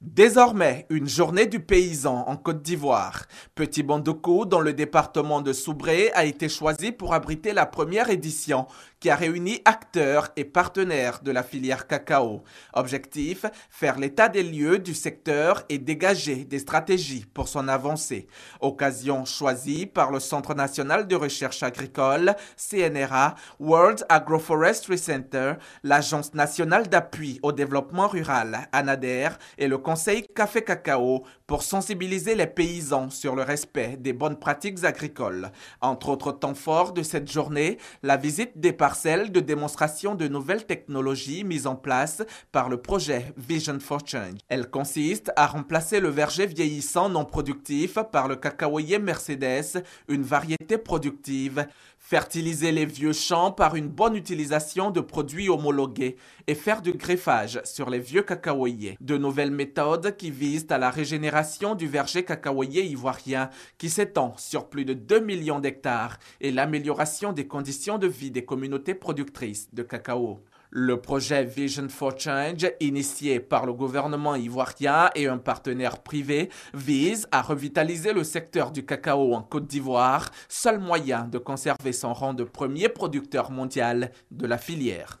Désormais, une journée du paysan en Côte d'Ivoire. Petit Bandoukou, dans le département de Soubré, a été choisi pour abriter la première édition qui a réuni acteurs et partenaires de la filière cacao. Objectif, faire l'état des lieux du secteur et dégager des stratégies pour son avancée. Occasion choisie par le Centre national de recherche agricole, CNRA, World Agroforestry Center, l'Agence nationale d'appui au développement rural, ANADER, et le Conseil Café Cacao pour sensibiliser les paysans sur le respect des bonnes pratiques agricoles. Entre autres temps forts de cette journée, la visite des celle de démonstration de nouvelles technologies mises en place par le projet Vision for Change. Elle consiste à remplacer le verger vieillissant non productif par le cacaoyer Mercedes, une variété productive, fertiliser les vieux champs par une bonne utilisation de produits homologués et faire du greffage sur les vieux cacaoyers. De nouvelles méthodes qui visent à la régénération du verger cacaoyer ivoirien qui s'étend sur plus de 2 millions d'hectares et l'amélioration des conditions de vie des communautés productrice de cacao. Le projet Vision for Change, initié par le gouvernement ivoirien et un partenaire privé, vise à revitaliser le secteur du cacao en Côte d'Ivoire, seul moyen de conserver son rang de premier producteur mondial de la filière.